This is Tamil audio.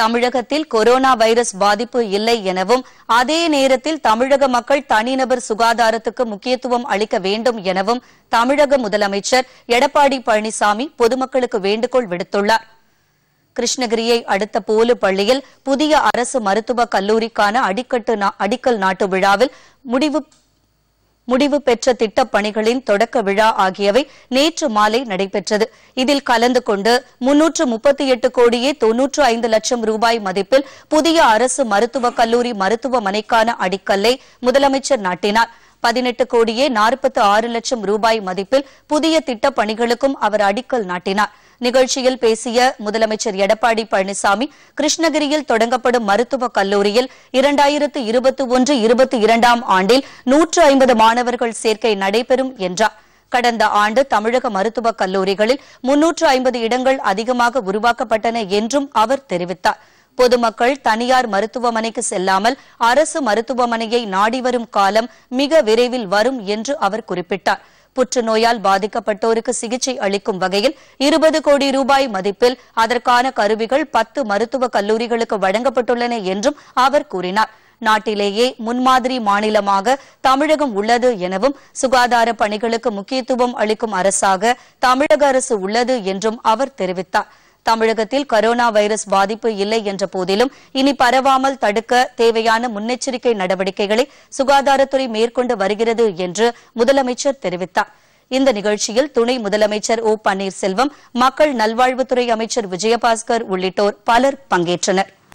தமிழகத்தில் கொரோனா வைரஸ் பாதிப்பு இல்லை எனவும் அதே நேரத்தில் தமிழக மக்கள் தனிநபர் சுகாதாரத்துக்கு முக்கியத்துவம் அளிக்க வேண்டும் எனவும் தமிழக முதலமைச்சர் எடப்பாடி பழனிசாமி பொதுமக்களுக்கு வேண்டுகோள் விடுத்துள்ளார் கிருஷ்ணகிரியை அடுத்த போலு பள்ளியில் புதிய அரசு மருத்துவக் கல்லூரிக்கான அடிக்கல் நாட்டு விழாவில் முடிவு முடிவு பெற்ற திட்டப் பணிகளின் தொடக்க விழா ஆகியவை நேற்று மாலை நடைபெற்றது இதில் கலந்து கொண்டு முன்னூற்று முப்பத்தி எட்டு கோடியே தொன்னூற்று ஐந்து லட்சம் ரூபாய் மதிப்பில் புதிய அரசு மருத்துவக் கல்லூரி மருத்துவமனைக்கான அடிக்கல்லை முதலமைச்சர் நாட்டினாா் பதினெட்டு கோடியே நாற்பத்தி ஆறு லட்சம் ரூபாய் மதிப்பில் புதிய திட்டப் பணிகளுக்கும் அவர் அடிக்கல் நாட்டினார் நிகழ்ச்சியில் பேசிய முதலமைச்சர் எடப்பாடி பழனிசாமி கிருஷ்ணகிரியில் தொடங்கப்படும் மருத்துவக் கல்லூரியில் இரண்டாயிரத்து இருபத்தி ஒன்று இருபத்தி இரண்டாம் ஆண்டில் நூற்று ஐம்பது மாணவர்கள் சேர்க்கை நடைபெறும் என்றார் கடந்த ஆண்டு தமிழக மருத்துவக் கல்லூரிகளில் முன்னூற்று ஐம்பது இடங்கள் அதிகமாக உருவாக்கப்பட்டன என்றும் அவர் தெரிவித்தாா் பொதுமக்கள் தனியார் மருத்துவமனைக்கு செல்லாமல் அரசு மருத்துவமனையை நாடி வரும் காலம் மிக விரைவில் வரும் என்று அவர் குறிப்பிட்டார் புற்றுநோயால் பாதிக்கப்பட்டோருக்கு சிகிச்சை அளிக்கும் வகையில் இருபது கோடி ரூபாய் மதிப்பில் அதற்கான கருவிகள் பத்து மருத்துவக் கல்லூரிகளுக்கு வழங்கப்பட்டுள்ளன என்றும் அவர் கூறினார் நாட்டிலேயே முன்மாதிரி மாநிலமாக தமிழகம் உள்ளது எனவும் சுகாதார பணிகளுக்கு முக்கியத்துவம் அளிக்கும் அரசாக தமிழக அரசு உள்ளது என்றும் அவர் தெரிவித்தார் தமிழகத்தில் கரோனா வைரஸ் பாதிப்பு இல்லை என்ற போதிலும் இனி பரவாமல் தடுக்க தேவையான முன்னெச்சரிக்கை நடவடிக்கைகளை சுகாதாரத்துறை மேற்கொண்டு வருகிறது என்று முதலமைச்சர் தெரிவித்தார் இந்த நிகழ்ச்சியில் துணை முதலமைச்சர் ஓ பன்னீர்செல்வம் மக்கள் நல்வாழ்வுத்துறை அமைச்சர் விஜயபாஸ்கர் உள்ளிட்டோர் பலர் பங்கேற்றனா்